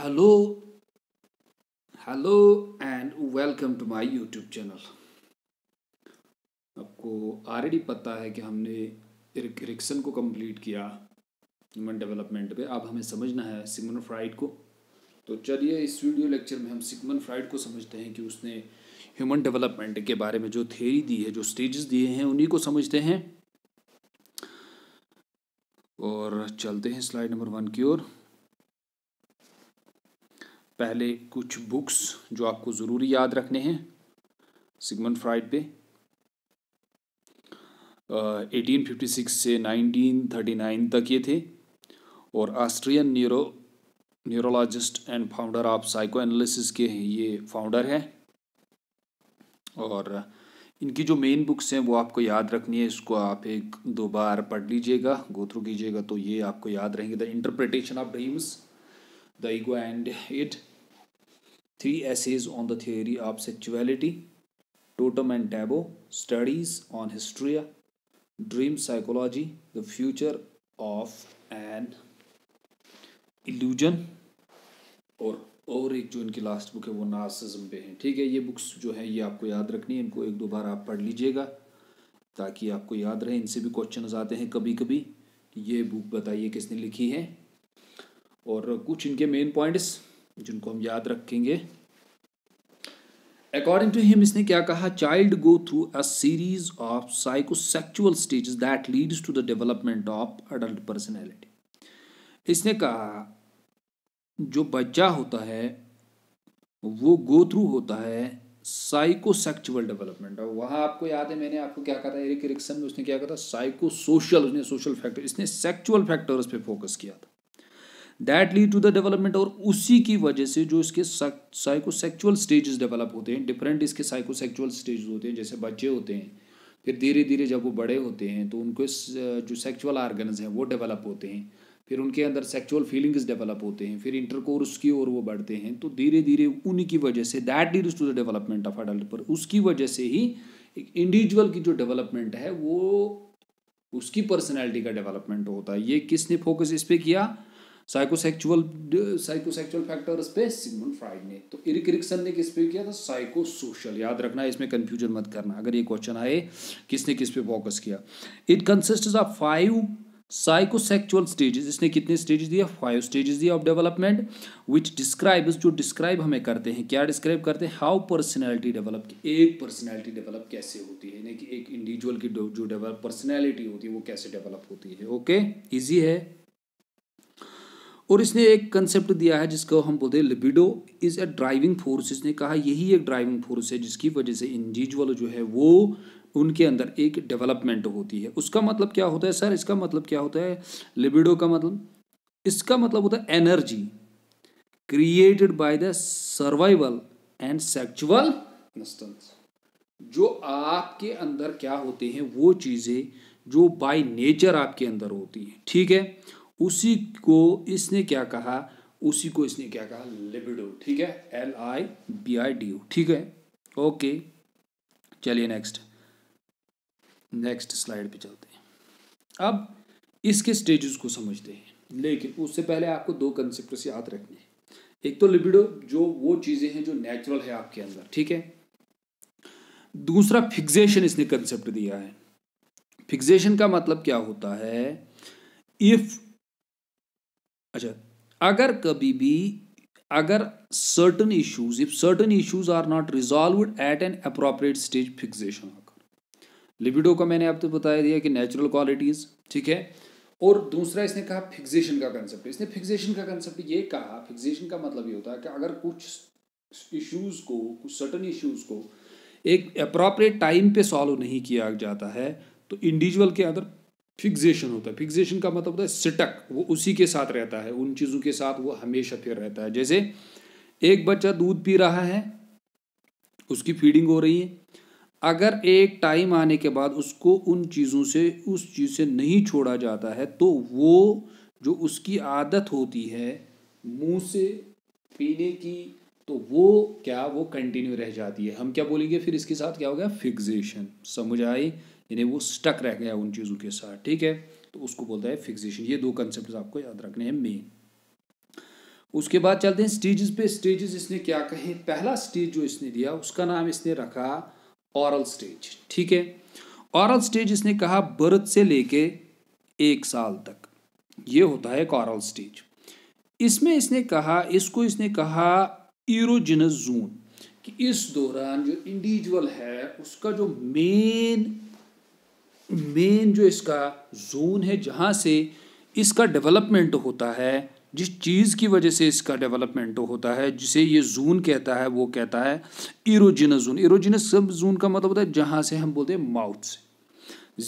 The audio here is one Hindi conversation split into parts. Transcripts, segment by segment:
Hello hello and welcome to my YouTube channel आपको ऑलरेडी पता है कि हमने रिक्सन को कंप्लीट किया ह्यूमन डेवलपमेंट पे अब हमें समझना है सिगमन फ्राइड को तो चलिए इस वीडियो लेक्चर में हम सिगमन फ्राइड को समझते हैं कि उसने ह्यूमन डेवलपमेंट के बारे में जो थेरी दी है जो स्टेजेस दिए हैं उन्हीं को समझते हैं और चलते हैं स्लाइड नंबर वन की ओर पहले कुछ बुक्स जो आपको ज़रूरी याद रखने हैं सिगमन फ्राइड पे एटीन फिफ्टी सिक्स से नाइनटीन थर्टी नाइन तक ये थे और Austrian neuro neurologist and founder of psychoanalysis के ये फाउंडर हैं और इनकी जो मेन बुक्स हैं वो आपको याद रखनी है इसको आप एक दो बार पढ़ लीजिएगा गो थ्रू कीजिएगा तो ये आपको याद रहेंगे the interpretation of dreams the ego and id three essays on the theory of sexuality totem and taboo studies on hysteria dream psychology the future of an illusion और और एक जो इनकी लास्ट बुक है वो नार्सिज्म पे है ठीक है ये बुक्स जो है ये आपको याद रखनी है इनको एक दो बार आप पढ़ लीजिएगा ताकि आपको याद रहे इनसे भी क्वेश्चन आते हैं कभी कभी ये बुक बताइए किसने लिखी है और कुछ इनके मेन पॉइंट्स जिनको हम याद रखेंगे अकॉर्डिंग टू हिम इसने क्या कहा child go through a series of psychosexual stages that leads to the development of adult personality इसने कहा जो बच्चा होता है वो गो थ्रू होता है साइकोसेक्चुअल डेवलपमेंट और वहाँ आपको याद है मैंने आपको क्या कहा था एरिक रिक्सन में उसने क्या कहा था साइको सोशल उसने सोशल फैक्टर इसने सेक्चुअल फैक्टर्स पे फोकस किया था that lead to the development और उसी की वजह से जो इसके साइकोसेक्चुअल स्टेजेस डेवलप होते हैं डिफरेंट इसके साइकोसेक्चुअल स्टेज होते हैं जैसे बच्चे होते हैं फिर धीरे धीरे जब वो बड़े होते हैं तो उनके जो सेक्चुअल आर्गन्स हैं वो डेवलप होते हैं फिर उनके अंदर सेक्चुअल फीलिंग्स डेवलप होते हैं फिर इंटरकोर्स की ओर वो बढ़ते हैं तो धीरे धीरे उन्हीं की वजह से that leads to the development of adult पर उसकी वजह से ही एक इंडिविजुअल की जो डेवलपमेंट है वो उसकी पर्सनैलिटी का डेवलपमेंट होता है ये किसने फोकस इस पर किया साइकोसेक्चुअल साइकोसेक्चुअल फैक्टर्स पे सिगमंड फ्राइड ने तो इरिक रिक्सन ने किस पे किया था साइको सोशल याद रखना है इसमें कंफ्यूजन मत करना अगर ये क्वेश्चन आए किसने किस पे फोकस किया it consist of five psychosexual stages इसने कितने स्टेजेस दिया फाइव स्टेजेस दिए ऑफ डेवलपमेंट विच डिस्क्राइब जो डिस्क्राइब हमें करते हैं क्या डिस्क्राइब करते हैं हाउ पर्सनैलिटी डेवलप एक पर्सनैलिटी डेवलप कैसे होती है यानी कि एक इंडिविजुअल की जो डेवलप पर्सनैलिटी होती है वो कैसे डेवलप होती है ओके okay? ईजी है और इसने एक कंसेप्ट दिया है जिसको हम बोलते हैं libido is a driving force इसने कहा यही एक ड्राइविंग फोर्स है जिसकी वजह से इंडिविजुअल जो है वो उनके अंदर एक डेवलपमेंट होती है उसका मतलब क्या होता है सर इसका मतलब क्या होता है लिबिडो का मतलब इसका मतलब होता है energy created by the survival and sexual instincts जो आपके अंदर क्या होते हैं वो चीज़ें जो बाय नेचर आपके अंदर होती हैं ठीक है उसी को इसने क्या कहा उसी को इसने क्या कहा लिबिडो ठीक है L I B I D O ठीक है ओके चलिए नेक्स्ट नेक्स्ट स्लाइड पे चलते हैं अब इसके स्टेजेस को समझते हैं लेकिन उससे पहले आपको दो कंसेप्ट से याद रखने हैं एक तो लिबिडो जो वो चीज़ें हैं जो नेचुरल है आपके अंदर ठीक है दूसरा फिक्सेशन इसने कंसेप्ट दिया है फिक्सेशन का मतलब क्या होता है इफ़ अच्छा अगर कभी भी अगर certain issues if certain issues are not resolve at an appropriate stage fixation occur libido का मैंने आपको तो बताया दिया कि नेचुरल क्वालिटीज ठीक है और दूसरा इसने कहा फिक्सेशन का कंसेप्ट इसने फिक्सेशन का कंसेप्ट ये कहा फिक्सेशन का मतलब ये होता है कि अगर कुछ इश्यूज को कुछ सर्टन इश्यूज को एक अप्रोप्रिएट टाइम पे सॉल्व नहीं किया जाता है तो इंडिविजुअल के अंदर फिक्सेशन होता है फिक्सेशन का मतलब होता है सिटक वो उसी के साथ रहता है उन चीज़ों के साथ वो हमेशा फिर रहता है जैसे एक बच्चा दूध पी रहा है उसकी फीडिंग हो रही है अगर एक टाइम आने के बाद उसको उन चीज़ों से उस चीज़ से नहीं छोड़ा जाता है तो वो जो उसकी आदत होती है मुंह से पीने की तो वो क्या वो कंटिन्यू रह जाती है हम क्या बोलेंगे फिर इसके साथ क्या हो गया फिक्सेशन समझ आई यानी वो स्टक रह गया उन चीज़ों के साथ ठीक है तो उसको बोलता है फिक्सेशन ये दो कंसेप्ट आपको याद रखने हैं मेन उसके बाद चलते हैं स्टेजेस पे स्टेजेस इसने क्या कहे पहला स्टेज जो इसने दिया उसका नाम इसने रखा औरल स्टेज ठीक है औरल स्टेज इसने कहा बर्थ से लेके एक साल तक ये होता है एक औरल स्टेज इसमें इसने कहा इसको इसने कहा इरोजिनस जोन कि इस दौरान जो इंडिविजुअल है उसका जो मेन मेन जो इसका जोन है जहाँ से इसका डेवलपमेंट होता है जिस चीज़ की वजह से इसका डेवलपमेंट होता है जिसे ये जून कहता है वो कहता है इरोजिनस जून इरोजिनस सब जून का मतलब होता है जहाँ से हम बोलते हैं माउथ से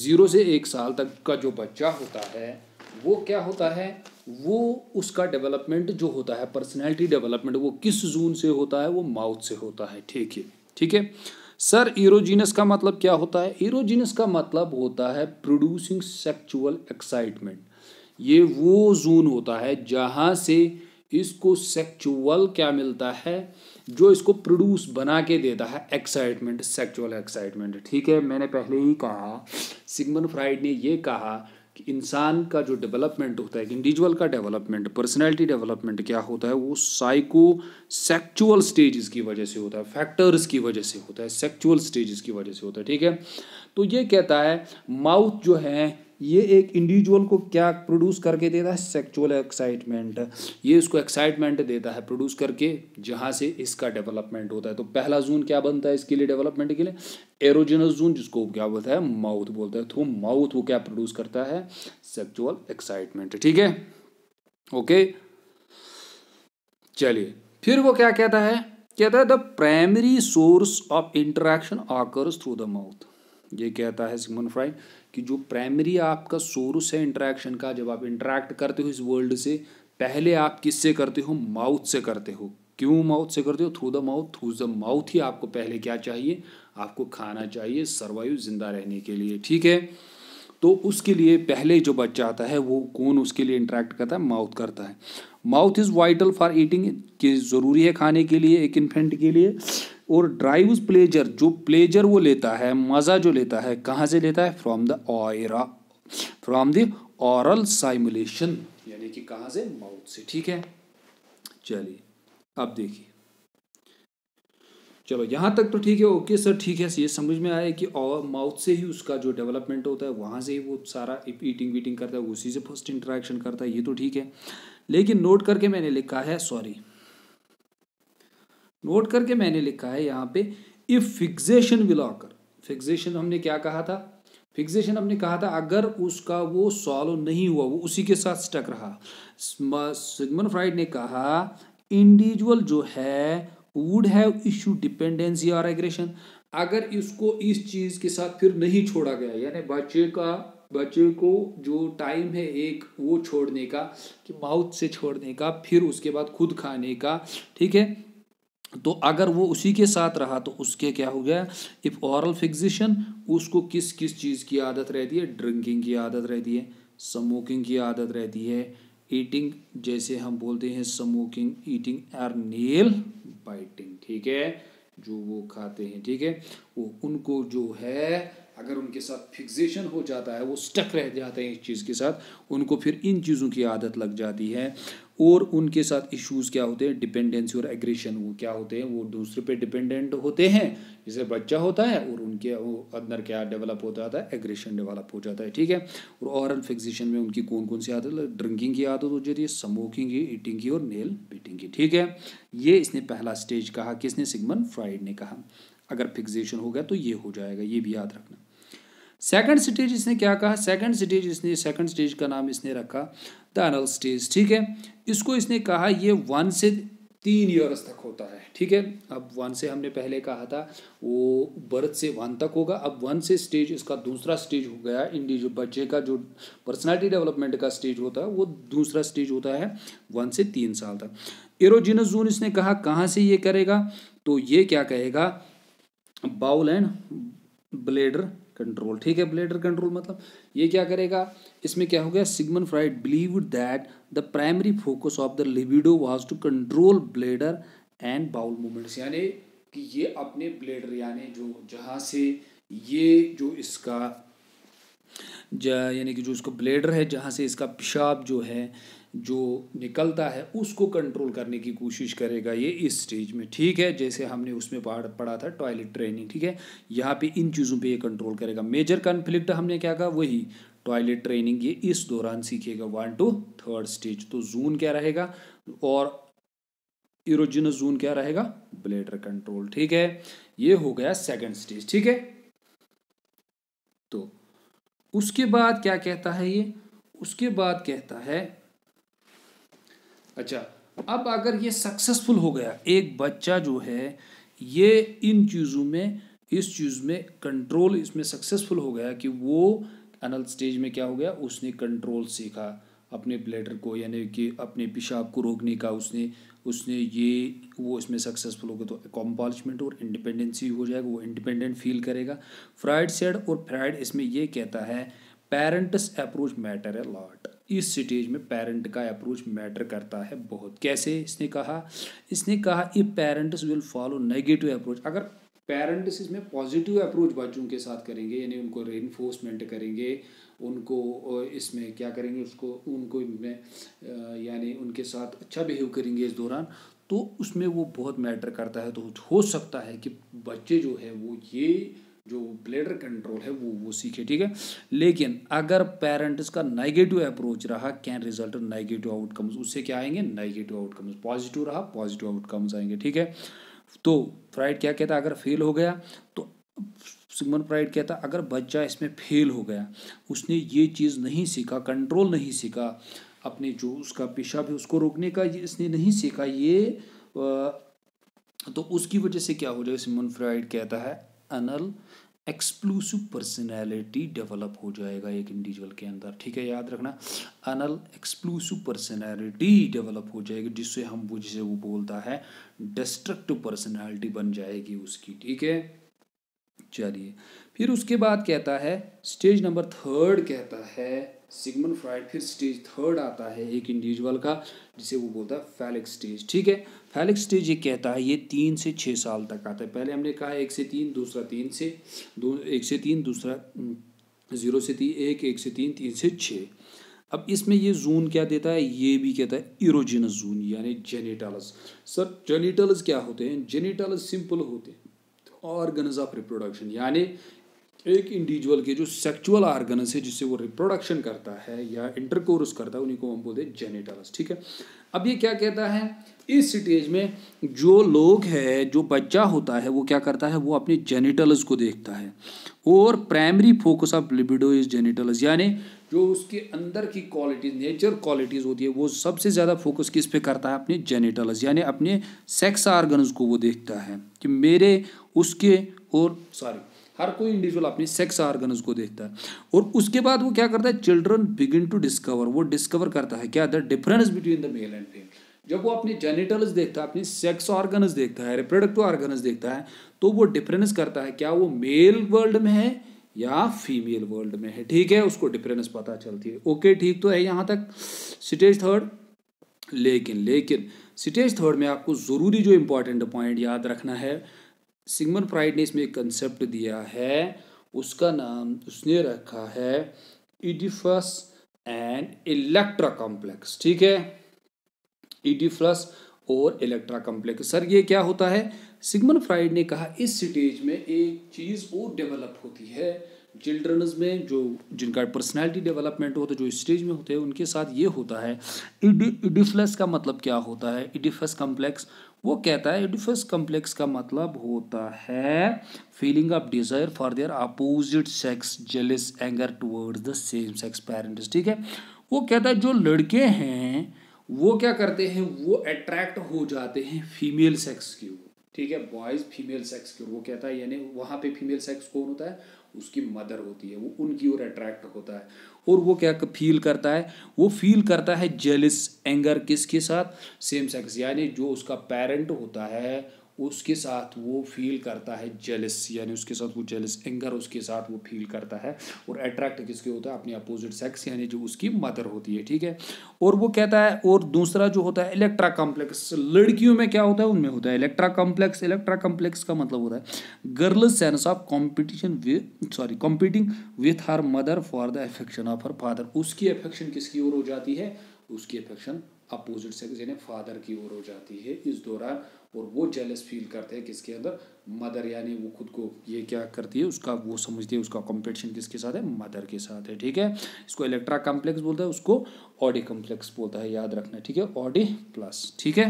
ज़ीरो से एक साल तक का जो बच्चा होता है वो क्या होता है वो उसका डेवलपमेंट जो होता है पर्सनैलिटी डेवलपमेंट वो किस जून से होता है वो माउथ से होता है ठीक है ठीक है सर इरोजीनस का मतलब क्या होता है इरोजीनस का मतलब होता है प्रोड्यूसिंग सेक्चुअल एक्साइटमेंट ये वो जोन होता है जहाँ से इसको सेक्चुअल क्या मिलता है जो इसको प्रोड्यूस बना के देता है एक्साइटमेंट सेक्चुअल एक्साइटमेंट ठीक है मैंने पहले ही कहा सिगमन फ्राइड ने ये कहा कि इंसान का जो डेवलपमेंट होता है कि इंडिविजुअल का डेवलपमेंट पर्सनैलिटी डेवलपमेंट क्या होता है वो साइको सेक्चुअल स्टेजेस की वजह से होता है फैक्टर्स की वजह से होता है सेक्चुअल स्टेजेस की वजह से होता है ठीक है तो ये कहता है माउथ जो है ये एक इंडिविजुअल को क्या प्रोड्यूस करके देता है सेक्चुअल एक्साइटमेंट ये इसको एक्साइटमेंट देता है प्रोड्यूस करके जहाँ से इसका डेवलपमेंट होता है तो पहला जोन क्या बनता है इसके लिए डेवलपमेंट के लिए एरोजिनस जोन जिसको क्या बोलता है माउथ बोलता है तो माउथ वो क्या प्रोड्यूस करता है सेक्चुअल एक्साइटमेंट ठीक है ओके चलिए फिर वो क्या कहता है कहता है the primary source of interaction occurs through the mouth ये कहता है सिमन फ्राइड कि जो प्राइमरी आपका सोर्स है इंटरेक्शन का जब आप इंटरेक्ट करते हो इस वर्ल्ड से पहले आप किससे करते हो माउथ से करते हो क्यों माउथ से करते हो through the mouth through the mouth ही आपको पहले क्या चाहिए आपको खाना चाहिए सर्वाइव जिंदा रहने के लिए ठीक है तो उसके लिए पहले जो बच्चा आता है वो कौन उसके लिए इंटरेक्ट करता है माउथ करता है mouth is vital for eating कि ज़रूरी है खाने के लिए एक इन्फेंट के लिए और ड्राइव प्लेजर जो प्लेजर वो लेता है मज़ा जो लेता है कहाँ से लेता है from the oral from the oral stimulation यानी कि कहाँ से माउथ से ठीक है चलिए अब देखिए चलो यहाँ तक तो ठीक है ओके सर ठीक है ये समझ में आया कि माउथ से ही उसका जो डेवलपमेंट होता है वहाँ से ही वो सारा ईटिंग वीटिंग करता है उसी से फर्स्ट इंटरेक्शन करता है ये तो ठीक है लेकिन नोट करके मैंने लिखा है सॉरी नोट करके मैंने लिखा है यहाँ पे if fixation will occur fixation हमने क्या कहा था फिक्सेशन हमने कहा था अगर उसका वो सॉल्व नहीं हुआ वो उसी के साथ स्टक रहा सिगमन फ्राइड ने कहा इंडिविजुअल जो है वुड हैव इशू डिपेंडेंसी और एग्रेशन अगर इसको इस चीज़ के साथ फिर नहीं छोड़ा गया यानी बच्चे का बच्चे को जो टाइम है एक वो छोड़ने का कि माउथ से छोड़ने का फिर उसके बाद खुद खाने का ठीक है तो अगर वो उसी के साथ रहा तो उसके क्या हो गया इफ़ औरल फिक्सेशन उसको किस किस चीज़ की आदत रहती है ड्रिंकिंग की आदत रहती है स्मोकिंग की आदत रहती है ईटिंग जैसे हम बोलते हैं smoking eating or nail biting ठीक है जो वो खाते हैं ठीक है वो उनको जो है अगर उनके साथ फिक्सेशन हो जाता है वो स्टक रह जाते हैं इस चीज़ के साथ उनको फिर इन चीज़ों की आदत लग जाती है और उनके साथ इश्यूज क्या होते हैं डिपेंडेंसी और एग्रेशन वो क्या होते हैं वो दूसरे पे डिपेंडेंट होते हैं जैसे बच्चा होता है और उनके वो अंदर क्या डेवलप हो जाता है एग्रेशन डेवलप हो जाता है ठीक है और औरल फिक्सेशन में उनकी कौन कौन सी आदत ड्रिंकिंग की आदत हो जाती है स्मोकिंग की ईटिंग की और नेल बीटिंग की ठीक है ये इसने पहला स्टेज कहा किसने सिगमन फ्राइड ने कहा अगर फिक्सेशन हो गया तो ये हो जाएगा ये भी याद रखना सेकंड स्टेज इसने क्या कहा सेकंड स्टेज इसने सेकंड स्टेज का नाम इसने रखा द अनल स्टेज ठीक है इसको इसने कहा ये वन से तीन ईयर्स तक होता है ठीक है अब वन से हमने पहले कहा था वो बर्थ से वन तक होगा अब वन से स्टेज इसका दूसरा स्टेज हो गया जो बच्चे का जो पर्सनालिटी डेवलपमेंट का स्टेज होता है वो दूसरा स्टेज होता है वन से तीन साल तक एरोजिनस जोन इसने कहा कहाँ से ये करेगा तो ये क्या कहेगा बाउल एंड ब्लेडर कंट्रोल ठीक है ब्लेडर कंट्रोल मतलब ये क्या करेगा इसमें क्या हो गया Sigmund Freud believe that the primary focus of the libido was to control bladder and bowel movements यानी कि ये अपने ब्लेडर यानी जो जहाँ से ये जो इसका यानी कि जो इसका ब्लेडर है जहाँ से इसका पेशाब जो है जो निकलता है उसको कंट्रोल करने की कोशिश करेगा ये इस स्टेज में ठीक है जैसे हमने उसमें पढ़ पढ़ा था टॉयलेट ट्रेनिंग ठीक है यहाँ पे इन चीज़ों पे ये कंट्रोल करेगा मेजर कन्फ्लिक्ट हमने क्या कहा वही टॉयलेट ट्रेनिंग ये इस दौरान सीखेगा वन टू थर्ड स्टेज तो जून क्या रहेगा और इरोजिनस जोन क्या रहेगा ब्लेडर कंट्रोल ठीक है ये हो गया सेकेंड स्टेज ठीक है तो उसके बाद क्या कहता है ये उसके बाद कहता है अच्छा अब अगर ये सक्सेसफुल हो गया एक बच्चा जो है ये इन चीज़ों में इस चीज़ में कंट्रोल इसमें सक्सेसफुल हो गया कि वो अनल स्टेज में क्या हो गया उसने कंट्रोल सीखा अपने ब्लेडर को यानी कि अपने पेशाब को रोकने का उसने उसने ये वो इसमें सक्सेसफुल हो गया तो कॉम्पालिशमेंट और इंडिपेंडेंसी हो जाएगा वो इंडिपेंडेंट फील करेगा फ्राइड सेड और फ्राइड इसमें ये कहता है पेरेंट्स अप्रोच मैटर है लॉट इस स्टेज में पेरेंट का अप्रोच मैटर करता है बहुत कैसे इसने कहा इसने कहा if parents will follow negative approach अगर पेरेंट्स इसमें पॉजिटिव अप्रोच बच्चों के साथ करेंगे यानी उनको रेनफोर्समेंट करेंगे उनको इसमें क्या करेंगे उसको उनको इनमें यानी उनके साथ अच्छा बिहेव करेंगे इस दौरान तो उसमें वो बहुत मैटर करता है तो हो सकता है कि बच्चे जो है वो ये जो ब्लेडर कंट्रोल है वो वो सीखे ठीक है लेकिन अगर पेरेंट्स का नेगेटिव अप्रोच रहा कैन रिजल्ट नेगेटिव आउटकम्स उससे क्या आएंगे नेगेटिव आउटकम्स पॉजिटिव रहा पॉजिटिव आउटकम्स आएंगे ठीक है तो फ्राइड क्या कहता है अगर फेल हो गया तो सिगमन फ्राइड कहता अगर बच्चा इसमें फेल हो गया उसने ये चीज़ नहीं सीखा कंट्रोल नहीं सीखा अपने जो उसका पेशा भी उसको रोकने का इसने नहीं सीखा ये तो उसकी वजह से क्या हो जाएगा सिमन फ्राइड कहता है अनल एक्सक्लूसिव पर्सनैलिटी डेवलप हो जाएगा एक इंडिविजुअल के अंदर ठीक है याद रखना अनल एक्सक्लूसिव पर्सनैलिटी डेवलप हो जाएगी जिससे हम वो जिसे वो बोलता है डिस्ट्रक्टिव पर्सनैलिटी बन जाएगी उसकी ठीक है चलिए फिर उसके बाद कहता है स्टेज नंबर थर्ड कहता है सिगमन फ्राइड फिर स्टेज थर्ड आता है एक इंडिविजुअल का जिसे वो बोलता है फैलिक स्टेज ठीक है फैलिक स्टेज ये कहता है ये तीन से छः साल तक आता है पहले हमने कहा एक से तीन दूसरा तीन से दो एक से तीन दूसरा ज़ीरो हम्म, से तीन एक एक से तीन तीन से छः अब इसमें ये जून क्या देता है ये भी कहता है इरोजिनस जून यानी जेनिटल्स सर जेनिटल्स क्या होते हैं जेनिटल्स सिंपल होते हैं ऑर्गनज ऑफ रिप्रोडक्शन यानी एक इंडिविजुअल के जो सेक्चुअल आर्गन्स है जिससे वो रिप्रोडक्शन करता है या इंटरकोर्स करता है उन्हीं को हम बोलते हैं जेनेटल्स ठीक है अब ये क्या कहता है इस स्टेज में जो लोग है जो बच्चा होता है वो क्या करता है वो अपने जेनेटल्स को देखता है और primary focus of libido is genitals यानी जो उसके अंदर की क्वालिटीज नेचर क्वालिटीज़ होती है वो सबसे ज़्यादा फोकस किस पे करता है अपने जेनेटल्स यानी अपने सेक्स आर्गन्स को वो देखता है कि मेरे उसके और सॉरी हर कोई इंडिविजुअल अपने सेक्स आर्गन्स को देखता है और उसके बाद वो क्या करता है चिल्ड्रन बिगिन टू डिस्कवर वो डिस्कवर करता है क्या the difference between the male and female जब वो अपने जेनिटल्स देखता है अपने सेक्स ऑर्गन्स देखता है रिप्रोडक्टिव ऑर्गन्स देखता है तो वो डिफरेंस करता है क्या वो मेल वर्ल्ड में है या फीमेल वर्ल्ड में है ठीक है उसको डिफरेंस पता चलती है ओके ठीक तो है यहाँ तक स्टेज थर्ड लेकिन लेकिन स्टेज थर्ड में आपको ज़रूरी जो इंपॉर्टेंट पॉइंट याद रखना है सिगमन फ्राइड ने इसमें एक कंसेप्ट दिया है उसका नाम उसने रखा है इडिफस एंड इलेक्ट्रा कॉम्प्लेक्स ठीक है इडिफस और इलेक्ट्रा कॉम्प्लेक्स सर ये क्या होता है सिगमन फ्राइड ने कहा इस स्टेज में एक चीज़ और डेवलप होती है चिल्ड्रन में जो जिनका पर्सनालिटी डेवलपमेंट होता है जो स्टेज में होते हैं उनके साथ ये होता है इडिफ्लस का मतलब क्या होता है इडिफस कॉम्प्लेक्स वो कहता है एडिफस कम्प्लेक्स का मतलब होता है feeling of desire for their opposite sex jealous anger towards the same sex parents ठीक है वो कहता है जो लड़के हैं वो क्या करते हैं वो अट्रैक्ट हो जाते हैं फीमेल सेक्स की ओर ठीक है बॉयज फीमेल सेक्स की ओर वो कहता है यानी वहाँ पे फीमेल सेक्स कौन होता है उसकी मदर होती है वो उनकी ओर अट्रैक्ट होता है और वो क्या फील करता है वो फील करता है जेलिस एंगर किसके साथ सेम सेक्स यानी जो उसका पेरेंट होता है उसके साथ वो फील करता है जेलस यानी उसके साथ वो जेलस एंगर उसके साथ वो फील करता है और अट्रैक्ट किसके होता है अपने अपोजिट सेक्स यानी जो उसकी मदर होती है ठीक है और वो कहता है और दूसरा जो होता है इलेक्ट्रा कॉम्प्लेक्स लड़कियों में क्या होता है उनमें होता है इलेक्ट्रा कॉम्प्लेक्स इलेक्ट्रा कॉम्प्लेक्स का मतलब होता है girl sense of competition with sorry competing with her mother for the affection of her father उसकी अफेक्शन किसकी ओर हो जाती है उसकी अफेक्शन अपोजिट सेक्स यानी फादर की ओर हो जाती है इस दौरान और वो जेलस फील करते हैं किसके अंदर मदर यानी वो खुद को ये क्या करती है उसका वो समझती है उसका कॉम्पिटिशन किसके साथ है मदर के साथ है ठीक है इसको इलेक्ट्रा कॉम्प्लेक्स बोलता है उसको ऑडी कॉम्प्लेक्स बोलता है याद रखना ठीक है ऑडी प्लस ठीक है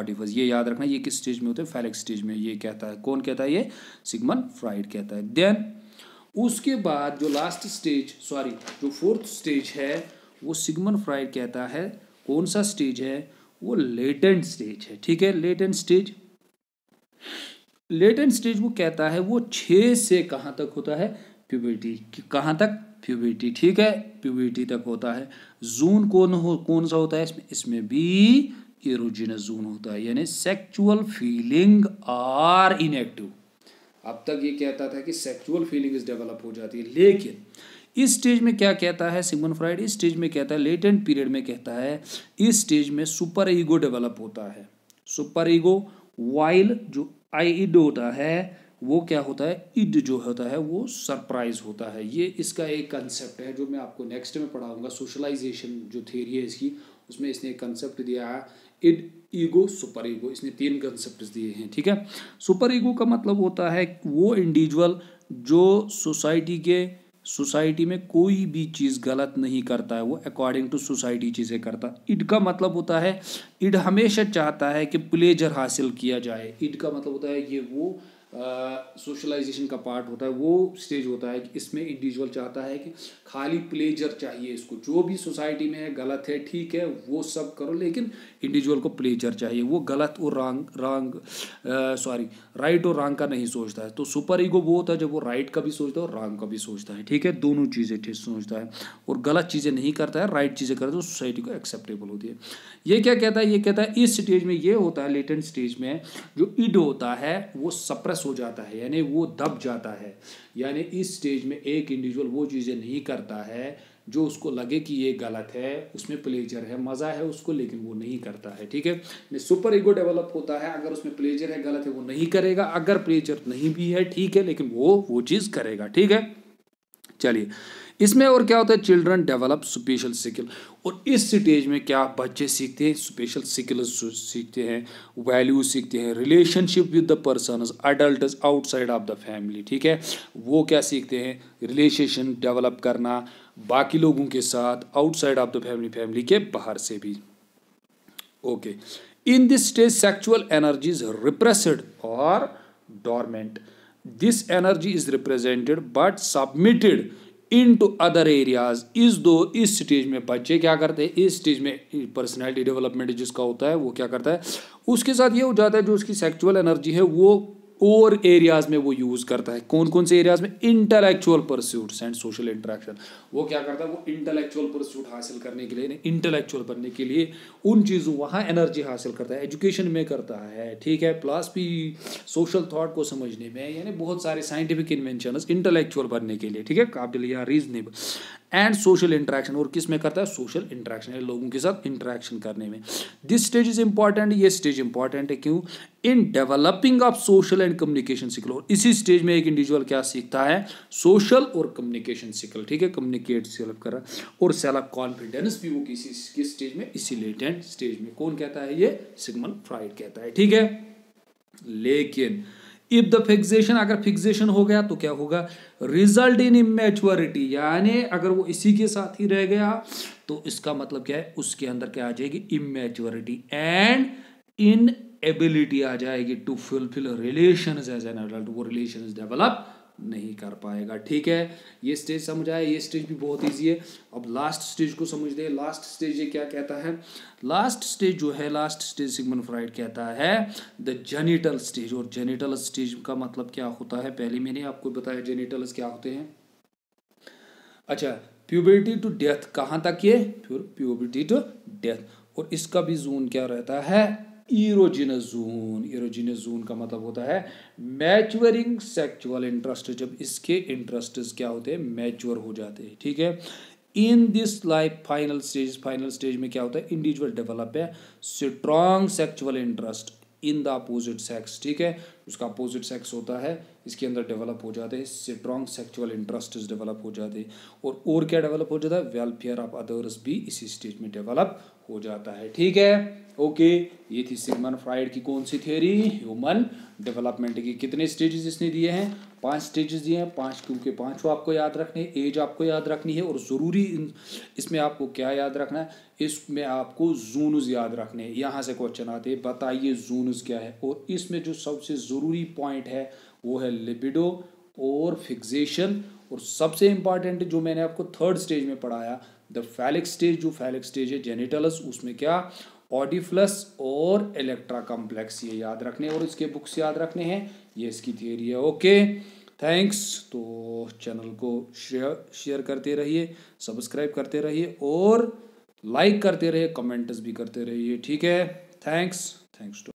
ऑडी प्लस ये याद रखना ये किस स्टेज में होता है फैलिक स्टेज में ये कहता है कौन कहता है ये सिगमन फ्राइड कहता है देन उसके बाद जो लास्ट स्टेज सॉरी जो फोर्थ स्टेज है वो सिगमन फ्राइड कहता है कौन सा स्टेज है वो लेटेंट स्टेज है ठीक है लेटेंट स्टेज लेटेंट स्टेज वो कहता है वो छः से कहाँ तक होता है प्यूबिटी कहाँ तक प्यूबिटी ठीक है प्यूबिटी तक होता है जून कौन हो कौन सा होता है इसमें इसमें भी इरोजिनस जून होता है यानी सेक्चुअल फीलिंग आर इनएक्टिव अब तक ये कहता था कि सेक्चुअल फीलिंग डेवलप हो जाती है लेकिन इस स्टेज में क्या कहता है सिमन फ्राइड इस स्टेज में कहता है लेटेंट पीरियड में कहता है इस स्टेज में सुपर ईगो डेवलप होता है सुपर ईगो वाइल जो आई इड होता है वो क्या होता है इड जो होता है वो सरप्राइज होता है ये इसका एक कंसेप्ट है जो मैं आपको नेक्स्ट में पढ़ाऊंगा सोशलाइजेशन जो थेरी है इसकी उसमें इसने एक कंसेप्ट दिया है इड ईगो सुपर ईगो इसने तीन कंसेप्ट दिए हैं ठीक है सुपर ईगो का मतलब होता है वो इंडिविजुअल जो सोसाइटी के सोसाइटी में कोई भी चीज़ गलत नहीं करता है वो अकॉर्डिंग टू सोसाइटी चीज़ें करता इड का मतलब होता है इड हमेशा चाहता है कि प्लेजर हासिल किया जाए इड का मतलब होता है ये वो सोशलाइजेशन का पार्ट होता है वो स्टेज होता है कि इसमें इंडिविजुअल चाहता है कि खाली प्लेजर चाहिए इसको जो भी सोसाइटी में है गलत है ठीक है वो सब करो लेकिन इंडिविजुअल को प्लेजर चाहिए वो गलत और रॉन्ग रॉन्ग सॉरी राइट और रॉन्ग का नहीं सोचता है तो सुपर ईगो वो होता है जब वो राइट का भी सोचता है और रॉन्ग का भी सोचता है ठीक है दोनों चीज़ें ठीक सोचता है और गलत चीज़ें नहीं करता है राइट चीज़ें करता है तो सोसाइटी को एक्सेप्टेबल होती है ये क्या कहता है ये कहता है इस स्टेज में ये होता है लेटेंट स्टेज में जो ईडो होता है वो सप्रेस कस हो जाता है यानी वो दब जाता है यानी इस स्टेज में एक इंडिविजुअल वो चीज़ें नहीं करता है जो उसको लगे कि ये गलत है उसमें प्लेजर है मज़ा है उसको लेकिन वो नहीं करता है ठीक है सुपर ईगो डेवलप होता है अगर उसमें प्लेजर है गलत है वो नहीं करेगा अगर प्लेजर नहीं भी है ठीक है लेकिन वो वो चीज़ करेगा ठीक है चलिए इसमें और क्या होता है चिल्ड्रन डेवलप स्पेशल स्किल और इस स्टेज में क्या बच्चे सीखते हैं स्पेशल स्किल्स सीखते हैं वैल्यू सीखते हैं relationship with the person adult outside of the family ठीक है वो क्या सीखते हैं रिलेशन डेवलप करना बाकी लोगों के साथ outside of the family family के बाहर से भी okay in this stage sexual energy is repressed और dormant this energy is represented but submitted into other areas इस दो इस स्टेज में बच्चे क्या करते हैं इस स्टेज में पर्सनैलिटी डेवलपमेंट जिसका होता है वो क्या करता है उसके साथ ये हो जाता है जो उसकी सेक्चुअल एनर्जी है वो और एरियाज में वो यूज़ करता है कौन कौन से एरियाज में intellectual pursuit and social interaction वो क्या करता है वो इंटेलेक्चुअल परस्यूट हासिल करने के लिए इंटेलेक्चुअल बनने के लिए उन चीज़ों वहाँ एनर्जी हासिल करता है एजुकेशन में करता है ठीक है प्लस भी सोशल थाट को समझने में यानी बहुत सारे साइंटिफिक इन्वेंशन इंटेलेक्चुअल बनने के लिए ठीक है काबिल या रीजनेबल एंड सोशल इंटरेक्शन और किस में करता है सोशल इंटरेक्शन लोगों के साथ इंटरेक्शन करने में दिस स्टेज इज इंपॉर्टेंट ये स्टेज इंपॉर्टेंट है क्यों in developing of social and communication skill और इसी स्टेज में एक इंडिविजुअल क्या सीखता है सोशल और कम्युनिकेशन स्किल ठीक है कम्युनिकेट सेल्प कर रहा और सेल्फ कॉन्फिडेंस भी वो किसी किस स्टेज में इसी लेटेंट स्टेज में कौन कहता है ये सिग्मल फ्राइड कहता है ठीक है लेकिन इफ द फिक्सेशन अगर फिक्सेशन हो गया तो क्या होगा रिजल्ट इन इमेच्योरिटी यानी अगर वो इसी के साथ ही रह गया तो इसका मतलब क्या है उसके अंदर क्या आ जाएगी इमेच्योरिटी एंड इन एबिलिटी आ जाएगी to fulfil relation as an adult वो रिलेशन डेवलप नहीं कर पाएगा ठीक है ये स्टेज समझ आया ये स्टेज भी बहुत ईजी है अब लास्ट स्टेज को समझ दे लास्ट स्टेज ये क्या कहता है लास्ट स्टेज जो है लास्ट स्टेज सिगमन फ्राइड कहता है द जेनिटल स्टेज और जेनिटल स्टेज का मतलब क्या होता है पहले मैंने आपको बताया जेनिटल्स क्या होते हैं अच्छा प्यूबर्टी टू डेथ कहाँ तक ये प्योर प्यूबर्टी टू डेथ और इसका भी जोन क्या रहता है ईरोजिनस जोन ईरोजिनस जोन का मतलब होता है मैच्योरिंग सेक्चुअल इंटरेस्ट जब इसके इंटरेस्ट क्या होते हैं मैच्योर हो जाते हैं ठीक है in this life final stage final stage में क्या होता है इंडिविजुअल डेवलप है strong sexual interest in the opposite sex ठीक है उसका अपोजिट सेक्स होता है इसके अंदर डेवलप हो जाते हैं स्ट्रॉन्ग सेक्चुअल इंटरेस्ट डेवलप हो जाते हैं और और क्या डेवलप हो जाता है वेलफेयर ऑफ अदर्स भी इसी स्टेज में डेवलप हो जाता है ठीक है ओके ये थी सिगमन फ्राइड की कौन सी थ्योरी ह्यूमन डेवलपमेंट की कितने स्टेजेस इसने दिए हैं पांच स्टेजेस दिए हैं पांच क्योंकि पांचों आपको याद रखने एज आपको याद रखनी है और ज़रूरी इसमें आपको क्या याद रखना है इसमें आपको जूनज याद रखने हैं यहाँ से क्वेश्चन आते हैं बताइए जूनज क्या है और इसमें जो सबसे ज़रूरी पॉइंट है वो है लिबिडो और फिक्सेशन और सबसे इंपॉर्टेंट जो मैंने आपको थर्ड स्टेज में पढ़ाया द फैलिक स्टेज जो फैलिक स्टेज है जेनिटलस उसमें क्या ऑडिफ्लस और इलेक्ट्रा कॉम्प्लेक्स ये याद रखने और इसके बुक्स याद रखने हैं ये इसकी थियोरी है ओके थैंक्स तो चैनल को शेयर शेयर करते रहिए सब्सक्राइब करते रहिए और लाइक करते रहिए कमेंट्स भी करते रहिए ठीक है थैंक्स थैंक्स टू